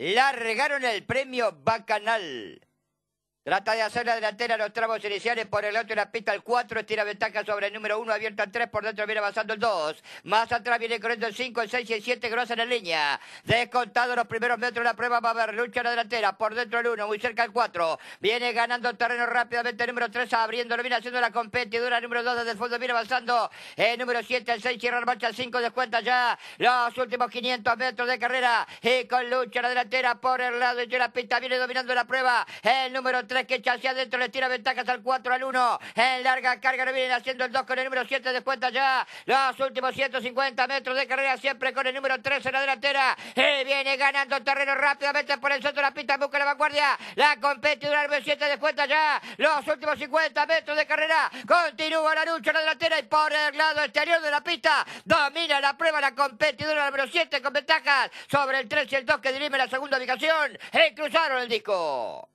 ¡La regaron el premio Bacanal. Trata de hacer la delantera los tramos iniciales por el otro de la pista el 4, estira ventaja sobre el número 1, abierta el 3, por dentro viene avanzando el 2. Más atrás viene corriendo el 5, el 6 y el 7, grosa en la línea. Descontado los primeros metros de la prueba, va a haber lucha en la delantera, por dentro el 1, muy cerca el 4. Viene ganando terreno rápidamente el número 3, abriéndolo, viene haciendo la competidora, el número 2 desde el fondo viene avanzando. El número 7, el 6, cierra marcha, el 5 descuenta ya los últimos 500 metros de carrera. Y con lucha en la delantera por el lado de la pista, viene dominando la prueba. El número 3 que echa hacia adentro, le tira ventajas al 4 al 1. En larga carga lo vienen haciendo el 2 con el número 7, cuenta ya los últimos 150 metros de carrera, siempre con el número 13 en la delantera. Y viene ganando terreno rápidamente por el centro de la pista, busca la vanguardia. La competidora número 7 cuenta ya los últimos 50 metros de carrera. Continúa la lucha en la delantera y por el lado exterior de la pista domina la prueba la competidora número 7 con ventajas sobre el 3 y el 2 que dirime la segunda ubicación. Y cruzaron el disco.